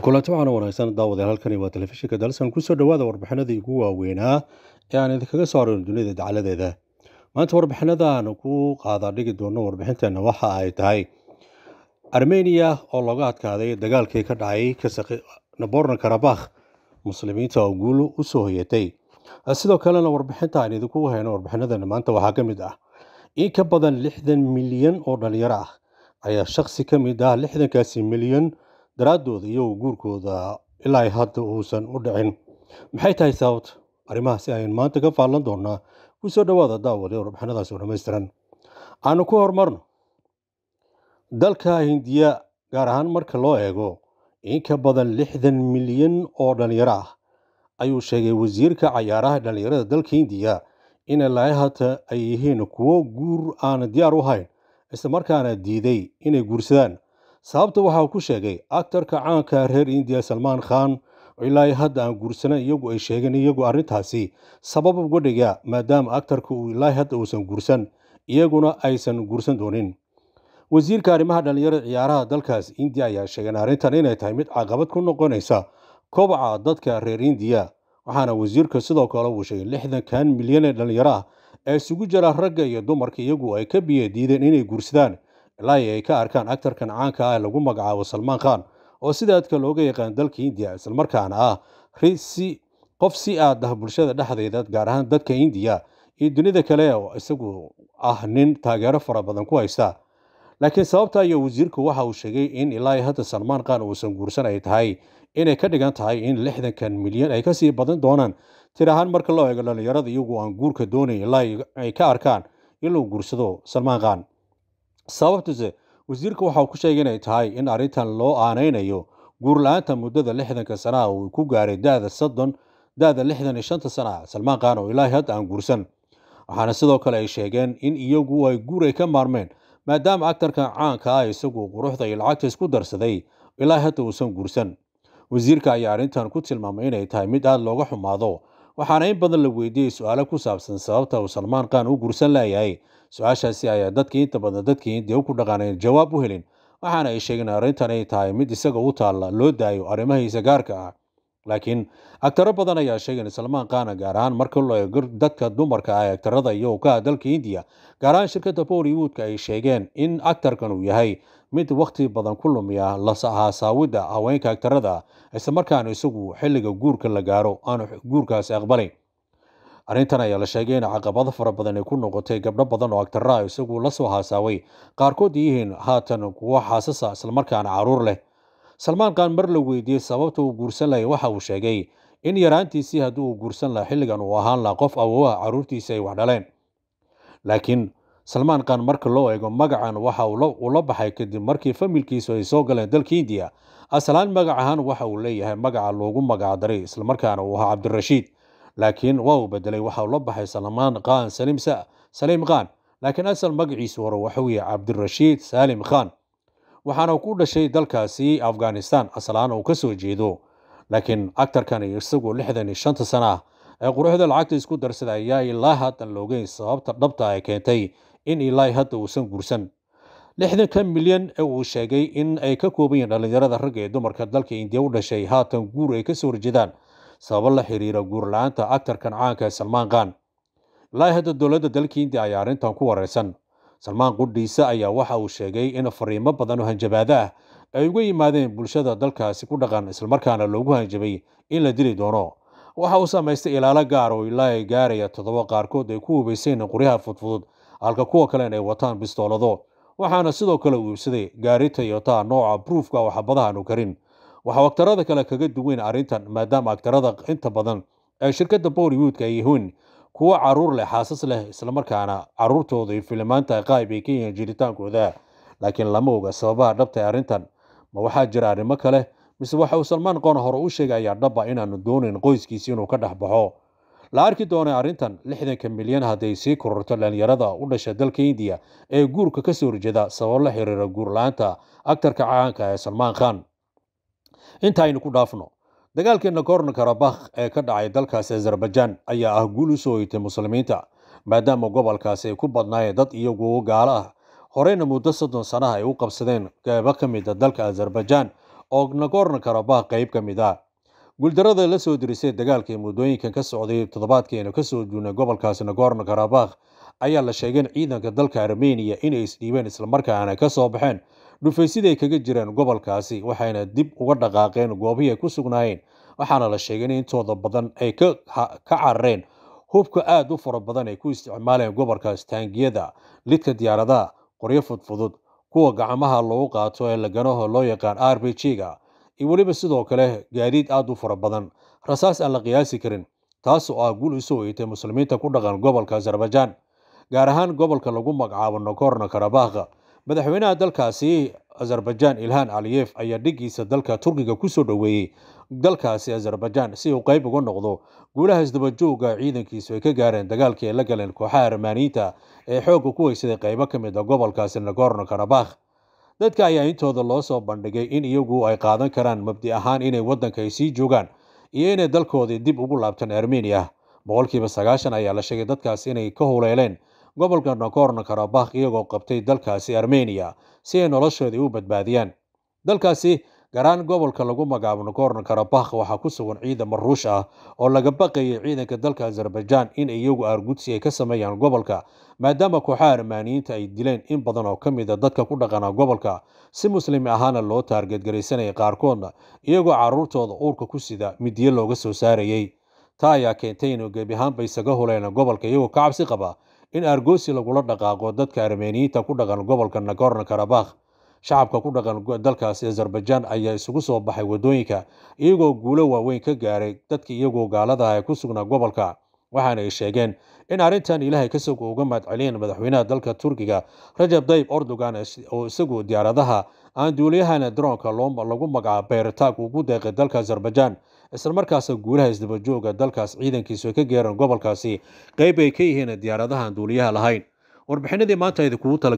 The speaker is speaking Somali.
kulanti waxaana wanaagsan daawadayaal halkani waa telefishinka dalsan kusoo dhawaada warbixinadii ugu waaweynaa ee aan idinkaga soo harin dunida dacaladeeda maanta warbixinadan ku qaada dhigi doono warbixinteena waxa ay tahay armeniya oo looga adkaaday dagaalkii ka dhacay naborno karabakh muslimiinta oo guulo u hoyatay sidoo kalena warbixinta aan idinku hayno warbixinadana maanta waxaa ka mid ah in ka badan lixdan milyan oo dhalinyaro ah ayaa shaksi ka mid ah lixdankaasi milyan daraaddooda iyo guurkooda ilaa hadda uusan u dhicin maxay tahay sababta arrimahaasi ayaan maanta ka faallan doonaa ku soo dhowaada daawade warbixinadaas oo dhammaystiran aanu ku horumarno dalka hindiya gaar ahaan marka loo eego in ka badan lixdan milyan oo dhallinyaro ah ayuu sheegay wasiirka cayaaraha dhallinyarada dalka hindiya inay laayahata ay yihiin kuwo guur aan diyaar u hayn islamarkaana diiday inay guursadaan sababta waxa uu ku sheegay aktarka caanka reer indiya salmaan khan ilaa hadda aan guursana iyagu ay sheegeen iyagu arrintaasi sabab uga dhiga maadaama aktarka uu ilaa hadda uusan guursan iyaguna aysan guursan doonin wasiirka arrimaha dhallinyarada ciyaaraha dalkaas indiya ayaa sheegeen arrintan inay tahay mid caqabad ku noqonaysa kobaca dadka reer indiya waxaana wasiirka sidoo kale uu sheegay lixdankan milyan ee dhallinyaro ah ee isugu jira ragga iyo dumarka iyagu ay ka biyadiideen inay guursadaan ilaa ay ka arkaan aktarkan caanka ah ee lagu magacaabo salmaan khan oo sidaadka looga yaqaan dalka indiya islamarkaana ah risi qof si aad ah bulshada dhexdeeda gaar ahaan dadka indiya iyo dunida kale oo isagu ah nin taageero fara badan ku haysta laakiin sababta iyo wasiirku waxa uu sheegay in ilaa hadda salmaan khan uusan guursan ay tahay inay ka dhigan tahay in lixdankan milyan ay kasii badan doonaan tir ahaan marka loo eego dhallinyarada iyagu aan guurka doonayn ilaa ay ka arkaan inuu guursado salmaan khan sababtase wasiirka waxauu ku sheegay inay tahay in arrintan loo aanaynayo guurla-aanta muddada lixdanka sanaa uu ku gaaray da-da soddon da'da lixdan iyo shanta sanaa salmaan kaan oo ilaahay hadda aan guursan waxaana sidoo kale ay sheegeen in iyagu ay guur ay ka maarmeen maadaama aktarkan caanka ah isagu quruxda iyo lacagta isku darsaday ilaahay hadda uusan guursan wasiirka ayaa arrintan ku tilmaamay inay tahay mid aada looga xumaado waxaana in badan la weydiiyey su-aalo ku saabsan sababta uu salmaan qaan u guursan laayahay su-aashaasi ayaa dadkii inta badan dadkii hindiya u ku dhaqaanayn jawaab u helin waxaana ay sheegeen arrintan ay tahay mid isaga u taalla loo daayo arrimahiisa gaarka ah laakiin agtaro badan ayaa sheegana salmaan kaana gaar ahaan marka loo eego dadka dumarka ah ee agtarada iyo ukaha dalka indiya gaar ahaan shirkadda bollywoodka ay sheegeen in aktarkan uu yahay mid wakhti badan ku lumiya lasahasaawidda haweenka agtarada islamarkaana isagu xilliga guurka la gaaro aanu guurkaasi aqbalin arrintan ayaa la sheegay in caqabado fara badan ay ku noqotay gabdho badan oo agtara ah isagu lasoo soo haasaaway qaarkood yihiin haatan kuwo xaasasa islamarkaana caruur leh salmaan khan mar la weydiiyey sababta uu guursan lahaya waxa uu sheegay in yaraantiisii haddii uu guursan lahaa xilligan uu ahaan lahaa qof awooha carruurtiisi ay wax dhaleen laakiin salmaan khan marka loo eego magacan waxa uu la baxay kadib markii familkiisu ay soo galeen dalka indiya asalaan magac ahaan waxa uu leeyahay magaca loogu magacdaray islamarkaana uu ahaa cabdirashiid laakiin waa uu bedelay waxa uu baxay salmaan khan saliim saliim khan laakiin asal magaciisu hore waxuu yahay cabdirashiid saalim khan waxaana ku dhashay dalkaasi afghanistan aslaan uu ka soo jeedo laakiin actarkan isagu lixdan iyo shanta sana ah ee quruxda lacagta isku darsada ayaa ilaa haddan loogeyn sababta dhabta ay keentay in ilaa hadda uusan guursan lixdanka milyan ee uu sheegay in ay ka kooban yihiin dhallinyarada ragga ee dumarka dalka indiya u dhashay haatan guur ay ka soo horjeedaan sababo la xiriira guur la aanta actarkan caanka salmaan khan ilaa hadda dowladda dalka indiya ayaa arrintan ku wareysan salmaan qudhiise ayaa waxa uu sheegay in fariimo badan oo hanjabaado ah ay uga yimaadeen bulshada dalkaasi ku dhaqan islamarkaana loogu hanjabay in la dili doono waxa uu samaystay ilaalo gaar oo ilaa ay gaaraya toddoba qaarkood ay ku hubayseen qoryaha fudfudud halka kuwa kalena ay wataan bistoolado waxaana sidoo kale uu iibsaday gaari tayota nooca bruufka oo xabadahaanu karin waxau agtarada kale kaga duweyn arrintan maadaama agtarada inta badan ee shirkadda bollywoodka ay yihiin kuwo caruur leh xaasas leh islamarkaana caruurtooda iyo filimaanta qaayb ay ka yihiin jiritaankooda laakiin lama oga sababaha dhabta ee arrintan ma waxaa jira arrimo kale mise waxa uu salmaan qoon hore u sheegay ayaa dhaba ah inaanu doonayn qoyskiisi inuu ka dhex baxo la arki doonay arrintan lixdanka milyan hadday sii kororto dhallinyarada u dhasha dalka indiya ee guurka ka soo horjeeda sabab la xiriira guurla-aanta aktarka caanka ah ee salmaan khan inta aynu ku dhaafno dagaalkii nagorno karabakh ee ka dhacay dalkaasi azerbaijan ayaa ah guul u soo hoytay muslimiinta maadaama gobolkaasi ay ku badnaayeen dad iyagu gaalo ah horeyna muddo soddon sanaha ay u qabsadeen qeybo ka mid a dalka azerbaijaan oo nagorno karabakh qeyb ka mid ah, ah. guuldarada la soo dirisay dagaalkii muddooyinkan ka socday toddobaadkeena kasoo juunay gobolkaasi nagorno karabakh ayaa la sheegay in ciidanka dalka armeniya inay isdhiibeen islamarkaana ka soo baxeen dhufaysiday kaga jireen gobolkaasi waxayna dib uga dhaqaaqeen goobihii ay ku sugnaayeen waxaana la sheegay in intooda badan ay ka carareen hubka aada u fara badan ay ku isticmaaleen gobolkaas taangiyada lidka diyaaradaha qoryo fudfudud kuwa gacmaha lagu qaato ee laganaho loo yaqaan r b g-ga iyo weliba sidoo kale gaadiid aada u fara badan rasaas aan la qiyaasi karin taas oo ah guul isu oytay muslimiinta ku dhaqan gobolka azerbaijaan gaar ahaan gobolka lagu magacaabo nokorno karabakha madaxweynaha dalkaasi azerbaijaan ilhan aliyef ayaa dhiggiisa dalka turkiga kusoo dhoweeyey dalkaasi azerbaijaan si uu qayb uga noqdo guulaha isdabajooga ciidankiisu ay ka gaareen dagaalkii ay la galeen kooxaha armaaniinta ee xoogga ku weysaday qaybo ka mid a ah gobolkaasi nagorno karabakh dadka ayaa intooda loo soo bandhigay in iyagu ay qaadan karaan mabdi ahaan inay waddanka ay sii joogaan iyo inay dalkoodii dib ugu laabtaan armeniya boqolkiiba sagaashan ayaa la sheegay dadkaas inay ka huleeleen gobolka nagorno karabakh iyagoo qabtay dalkaasi armeniya si ay noloshoodii u badbaadiyaan dalkaasi garaan gobolka lagu magacaabo nagorno karabakh waxaa ku sugan ciidanma ruush ah oo laga baqayay ciidanka dalka azerbaijan in iyagu aargudsi ay ka sameeyaan gobolka maadaama kooxaha armaaniyiinta ay dileen in badan oo ka mid a ah dadka ku dhaqanaa gobolka si muslimi ahaana loo taargeedgaraysanayay qaarkoodna iyagoo caruurtooda uurka ku sida midiyo looga soo saarayey taa ayaa keentay inuu gebi ahaanba isaga huleena gobolka iyagoo ka cabsi qaba in aargoosi lagula dhaqaaqo dadka armeniyiinta ku dhaqan gobolka nagorno karabakh shacabka ku dhaqan dalkaasi azerbaijan ayaa isugu soo baxay waddooyinka iyagoo guulo waaweyn ka gaaray dadka iyagoo gaalada ah ku sugnaa gobolka waxaana ay sheegeen in arrintan ilaahay kasog uga mahad celiyeen madaxweynaha dalka turkiga rajab dayib erdogan oo isagu diyaaradaha aan duuliyahana daroonka lagu magaca bayratag ugu deeqay dalka azerbaijaan islamarkaasa guulaha isdabajooga dalkaas ciidankiisa ka geereen gobolkaasi qeyb ay ka yihiin diyaaradahaan duuliyaha lahayn warbixinadii maanta idinkugu tala